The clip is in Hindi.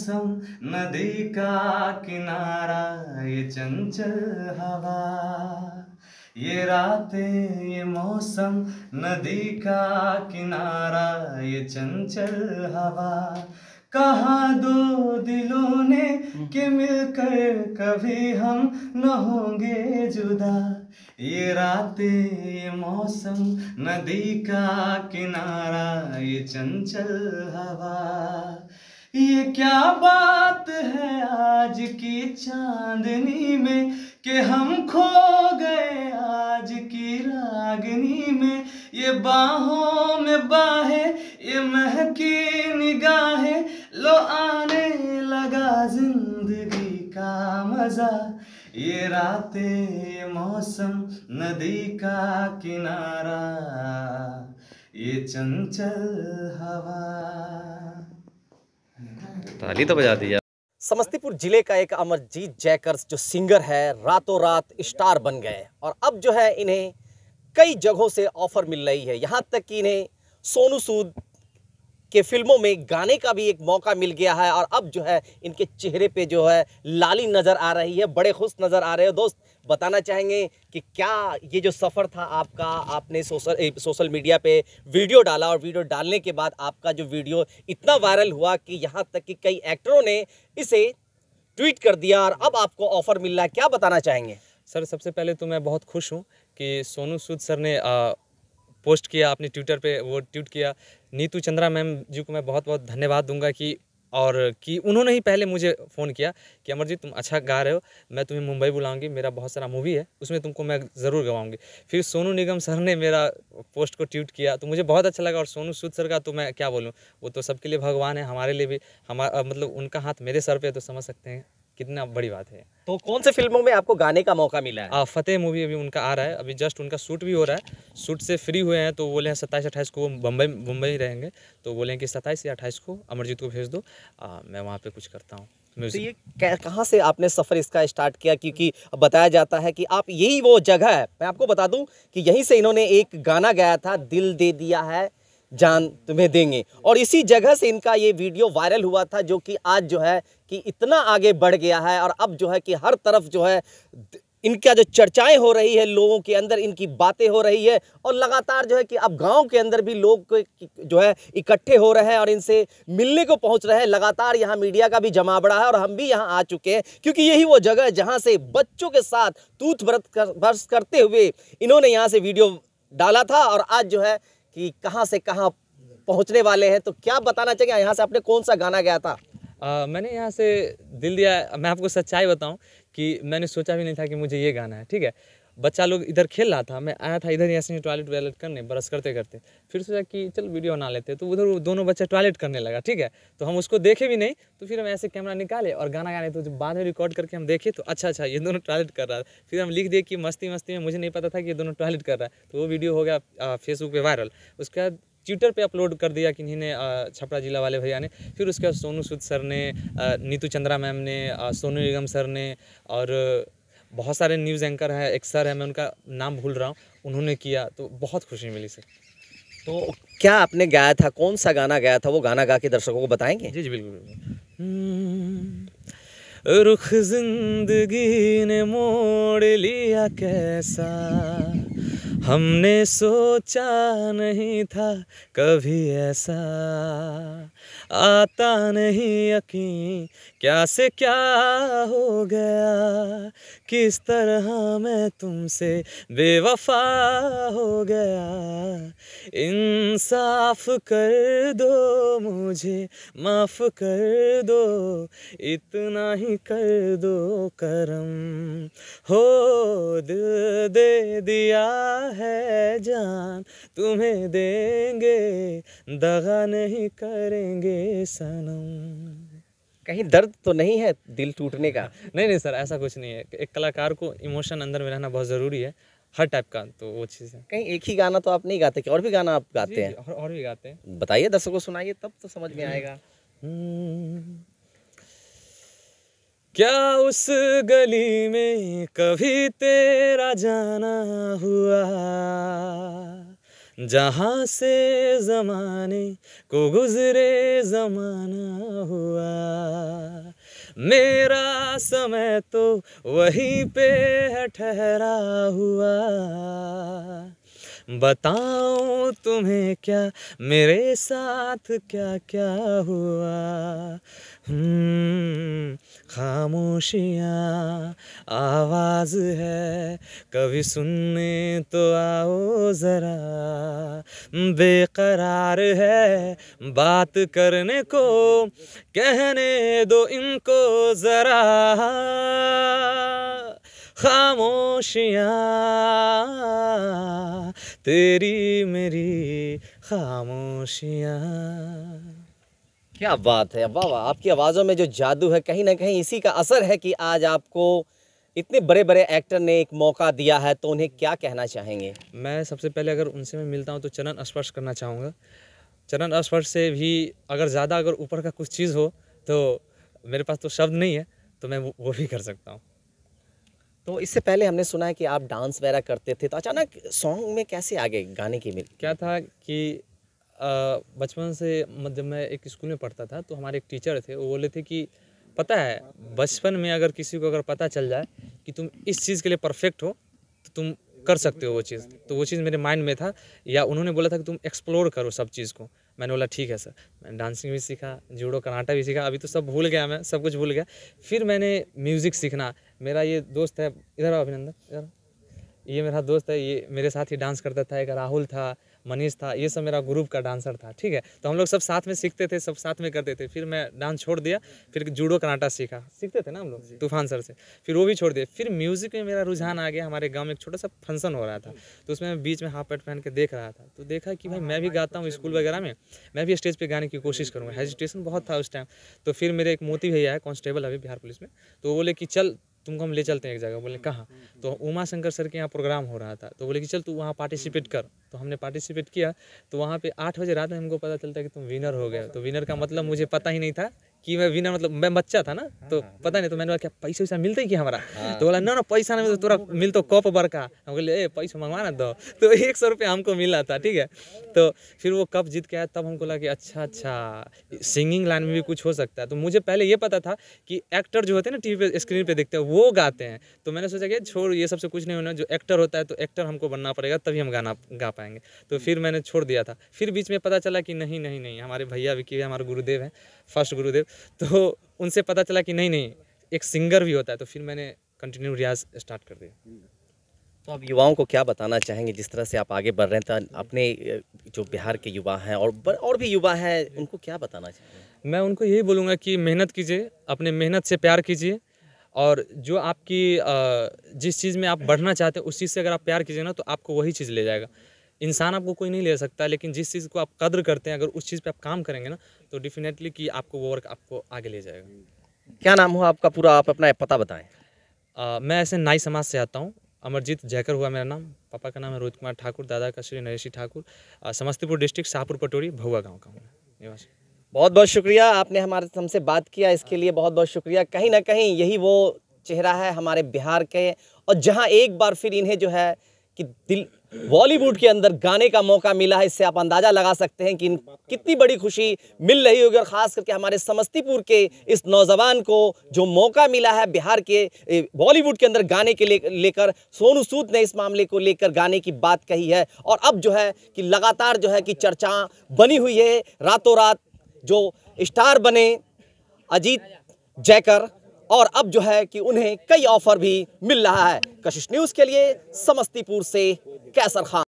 मौसम नदी का किनारा ये चंचल हवा ये रातें ये मौसम नदी का किनारा ये चंचल हवा कहा दो दिलों ने हम्म। कि मिलकर कभी हम न होंगे जुदा ये रातें ये मौसम नदी का किनारा ये चंचल हवा ये क्या बात है आज की चांदनी में कि हम खो गए आज की रागनी में ये बाहों में बाहे ये महकी निगाहें लो आने लगा जिंदगी का मजा ये रातें ये मौसम नदी का किनारा ये चंचल हवा ताली तो बजा दिया समस्तीपुर जिले का एक अमरजीत जैकर्स जो सिंगर है रातों रात स्टार बन गए और अब जो है इन्हें कई जगहों से ऑफर मिल रही है यहाँ तक कि इन्हें सोनू सूद कि फिल्मों में गाने का भी एक मौका मिल गया है और अब जो है इनके चेहरे पे जो है लाली नज़र आ रही है बड़े खुश नज़र आ रहे हो दोस्त बताना चाहेंगे कि क्या ये जो सफ़र था आपका आपने सोशल सोशल मीडिया पे वीडियो डाला और वीडियो डालने के बाद आपका जो वीडियो इतना वायरल हुआ कि यहाँ तक कि कई एक्टरों ने इसे ट्वीट कर दिया और अब आपको ऑफ़र मिल रहा है क्या बताना चाहेंगे सर सबसे पहले तो मैं बहुत खुश हूँ कि सोनू सूद सर ने आ, पोस्ट किया आपने ट्विटर पे वो ट्वीट किया नीतू चंद्रा मैम जी को मैं बहुत बहुत धन्यवाद दूंगा कि और कि उन्होंने ही पहले मुझे फ़ोन किया कि अमरजीत तुम अच्छा गा रहे हो मैं तुम्हें मुंबई बुलाऊंगी मेरा बहुत सारा मूवी है उसमें तुमको मैं ज़रूर गवाऊंगी फिर सोनू निगम सर ने मेरा पोस्ट को ट्वीट किया तो मुझे बहुत अच्छा लगा और सोनू सूद सर का तो मैं क्या बोलूँ वो तो सबके लिए भगवान है हमारे लिए भी हमारा मतलब उनका हाथ मेरे सर पर तो समझ सकते हैं कितना बड़ी बात है तो कौन से फिल्मों में आपको गाने का मौका मिला है फतेह मूवी अभी उनका आ रहा है अभी जस्ट उनका शूट भी हो रहा है शूट से फ्री हुए हैं तो बोले हैं सत्ताईस अट्ठाईस को वो बम्बई मुंबई रहेंगे तो बोले हैं कि सत्ताईस या अट्ठाईस को अमरजीत को भेज दो आ, मैं वहाँ पे कुछ करता हूँ तो ये कहाँ से आपने सफ़र इसका स्टार्ट किया क्योंकि बताया जाता है कि आप यही वो जगह है मैं आपको बता दूं कि यहीं से इन्होंने एक गाना गाया था दिल दे दिया है जान तुम्हें देंगे और इसी जगह से इनका ये वीडियो वायरल हुआ था जो कि आज जो है कि इतना आगे बढ़ गया है और अब जो है कि हर तरफ जो है इनका जो चर्चाएं हो रही है लोगों के अंदर इनकी बातें हो रही है और लगातार जो है कि अब गांव के अंदर भी लोग जो है इकट्ठे हो रहे हैं और इनसे मिलने को पहुंच रहे हैं लगातार यहाँ मीडिया का भी जमावड़ा है और हम भी यहाँ आ चुके हैं क्योंकि यही वो जगह है जहाँ से बच्चों के साथ तूत व्रत कर, करते हुए इन्होंने यहाँ से वीडियो डाला था और आज जो है कि कहाँ से कहाँ पहुँचने वाले हैं तो क्या बताना चाहिए यहाँ से आपने कौन सा गाना गया था आ, मैंने यहाँ से दिल दिया मैं आपको सच्चाई बताऊँ कि मैंने सोचा भी नहीं था कि मुझे ये गाना है ठीक है बच्चा लोग इधर खेल रहा था मैं आया था इधर ऐसे ही टॉयलेट वॉयलेट करने ब्रश करते करते फिर सोचा कि चल वीडियो बना लेते तो उधर दोनों बच्चे टॉयलेट करने लगा ठीक है तो हम उसको देखे भी नहीं तो फिर हम ऐसे कैमरा निकाले और गाना गाने तो बाद में रिकॉर्ड करके हम देखे तो अच्छा अच्छा ये दोनों टॉयलेट कर रहा है फिर हम लिख दिए कि मस्ती मस्ती में मुझे नहीं पता था कि ये दोनों टॉयलेट कर रहा है तो वो वीडियो हो गया फेसबुक पर वायरल उसके बाद ट्विटर पे अपलोड कर दिया कि इन्हें छपरा जिला वाले भैया ने फिर उसके बाद सोनू सूद सर ने नीतू चंद्रा मैम ने सोनू निगम सर ने और बहुत सारे न्यूज़ एंकर हैं एक सर है मैं उनका नाम भूल रहा हूँ उन्होंने किया तो बहुत खुशी मिली सर तो क्या आपने गाया था कौन सा गाना गाया था वो गाना गा के दर्शकों को बताएंगे जी जी बिल्कुल हम्म, रुख जिंदगी ने मोड़ लिया कैसा हमने सोचा नहीं था कभी ऐसा आता नहीं यकीन क्या से क्या हो गया किस तरह मैं तुमसे बेवफा हो गया इंसाफ कर दो मुझे माफ़ कर दो इतना ही कर दो करम हो दिल दे दिया है जान तुम्हें देंगे दगा नहीं करेंगे सनम कहीं दर्द तो नहीं है दिल टूटने का नहीं नहीं सर ऐसा कुछ नहीं है एक कलाकार को इमोशन अंदर में रहना बहुत ज़रूरी है हर टाइप का तो वो चीज़ है कहीं एक ही गाना तो आप नहीं गाते कि और भी गाना आप गाते हैं और, और भी गाते हैं बताइए दर्शकों को सुनाइए तब तो समझ में हम्म, आएगा हम्म। क्या उस गली में कभी तेरा जाना हुआ जहाँ से जमाने को गुजरे जमाना हुआ मेरा समय तो वहीं पे है ठहरा हुआ बताऊं तुम्हें क्या मेरे साथ क्या क्या हुआ हम्म, खामोशियाँ आवाज़ है कभी सुनने तो आओ ज़रा बेकरार है बात करने को कहने दो इनको ज़रा खामोशियाँ तेरी मेरी खामोशियाँ क्या बात है वाह वाह आपकी आवाज़ों में जो जादू है कहीं ना कहीं इसी का असर है कि आज आपको इतने बड़े बड़े एक्टर ने एक मौका दिया है तो उन्हें क्या कहना चाहेंगे मैं सबसे पहले अगर उनसे मैं मिलता हूँ तो चरण स्पर्श करना चाहूँगा चरण स्पर्श से भी अगर ज़्यादा अगर ऊपर का कुछ चीज़ हो तो मेरे पास तो शब्द नहीं है तो मैं वो, वो भी कर सकता हूँ तो इससे पहले हमने सुना है कि आप डांस वगैरह करते थे तो अचानक सॉन्ग में कैसे आ गए गाने की मिल क्या था कि बचपन से जब मैं एक स्कूल में पढ़ता था तो हमारे एक टीचर थे वो बोले थे कि पता है बचपन में अगर किसी को अगर पता चल जाए कि तुम इस चीज़ के लिए परफेक्ट हो तो तुम कर सकते हो वो चीज़ तो वो चीज़ मेरे माइंड में था या उन्होंने बोला था कि तुम एक्सप्लोर करो सब चीज़ को मैंने बोला ठीक है सर मैंने डांसिंग भी सीखा जूडो कराटा भी सीखा अभी तो सब भूल गया मैं सब कुछ भूल गया फिर मैंने म्यूज़िक सीखना मेरा ये दोस्त है इधर आओ अभिनंदन इधर ये मेरा दोस्त है ये मेरे साथ ही डांस करता था एक राहुल था मनीष था ये सब मेरा ग्रुप का डांसर था ठीक है तो हम लोग सब साथ में सीखते थे सब साथ में करते थे फिर मैं डांस छोड़ दिया फिर जूडो कराटा सीखा सीखते थे ना हम लोग तूफान सर से फिर वो भी छोड़ दिया फिर म्यूज़िक में मेरा रुझान आ गया हमारे गाँव में एक छोटा सा फंक्शन हो रहा था तो उसमें मैं बीच में हाफ पैंट पहन के देख रहा था तो देखा कि भाई हाँ, मैं भी हाँ, गाता हूँ तो स्कूल वगैरह में मैं भी स्टेज पर गाने की कोशिश करूँगा हेजिटेशन बहुत था उस टाइम तो फिर मेरे एक मोती भैया है कॉन्स्टेबल अभी बिहार पुलिस में तो बोले कि चल तुमको हम ले चलते हैं एक जगह बोले कहाँ हम्म, हम्म। तो उमा शंकर सर के यहाँ प्रोग्राम हो रहा था तो बोले कि चल तू वहाँ पार्टिसिपेट कर तो हमने पार्टिसिपेट किया तो वहाँ पे आठ बजे रात में हमको पता चलता है कि तुम विनर हो गए तो विनर का मतलब मुझे पता ही नहीं था कि मैं बिना मतलब मैं बच्चा था ना तो हाँ, हाँ। पता नहीं तो मैंने बोला क्या पैसे वैसा मिलते कि हमारा हाँ। तो बोला ना ना पैसा नहीं मिलता तो मिल तो कप बड़का का हम बोले ए पैसा मंगवा ना दो तो एक सौ रुपया हमको मिला था ठीक है तो फिर वो कप जीत के आया तब हमको लगा कि अच्छा अच्छा सिंगिंग लाइन में भी कुछ हो सकता है तो मुझे पहले ये पता था कि एक्टर जो होते हैं ना टी पर स्क्रीन पर देखते हैं वो गाते हैं तो मैंने सोचा कि छोड़ ये सबसे कुछ नहीं होना जो एक्टर होता है तो एक्टर हमको बनना पड़ेगा तभी हम गाना गा पाएंगे तो फिर मैंने छोड़ दिया था फिर बीच में पता चला कि नहीं नहीं नहीं हमारे भैया भी कि हमारे गुरुदेव हैं फर्स्ट गुरुदेव तो उनसे पता चला कि नहीं नहीं एक सिंगर भी होता है तो फिर मैंने कंटिन्यू रियाज स्टार्ट कर दिया तो आप युवाओं को क्या बताना चाहेंगे जिस तरह से आप आगे बढ़ रहे हैं तो अपने जो बिहार के युवा हैं और और भी युवा हैं उनको क्या बताना चाहेंगे मैं उनको यही बोलूँगा कि मेहनत कीजिए अपने मेहनत से प्यार कीजिए और जो आपकी जिस चीज़ में आप बढ़ना चाहते हैं उस चीज़ से अगर आप प्यार कीजिए ना तो आपको वही चीज़ ले जाएगा इंसान आपको कोई नहीं ले सकता लेकिन जिस चीज़ को आप कद्र करते हैं अगर उस चीज़ पर आप काम करेंगे ना तो डेफिनेटली कि आपको वो वर्क आपको आगे ले जाएगा क्या नाम हुआ आपका पूरा आप अपना पता बताएं आ, मैं ऐसे नाई समाज से आता हूँ अमरजीत जयकर हुआ मेरा नाम पापा का नाम है रोहित कुमार ठाकुर दादा का श्री नरेशी ठाकुर समस्तीपुर डिस्ट्रिक्ट शाहपुर पटोरी भगुआ गाँव का हूँ निवासी बहुत बहुत शुक्रिया आपने हमारे हमसे बात किया इसके लिए बहुत बहुत शुक्रिया कहीं ना कहीं यही वो चेहरा है हमारे बिहार के और जहाँ एक बार फिर इन्हें जो है कि दिल बॉलीवुड के अंदर गाने का मौका मिला है इससे आप अंदाज़ा लगा सकते हैं कि कितनी बड़ी खुशी मिल रही होगी और ख़ास करके हमारे समस्तीपुर के इस नौजवान को जो मौका मिला है बिहार के बॉलीवुड के अंदर गाने के लेकर सोनू सूद ने इस मामले को लेकर गाने की बात कही है और अब जो है कि लगातार जो है कि चर्चा बनी हुई है रातों रात जो स्टार बने अजीत जयकर और अब जो है कि उन्हें कई ऑफर भी मिल रहा है कशिश न्यूज़ के लिए समस्तीपुर से कैसर खान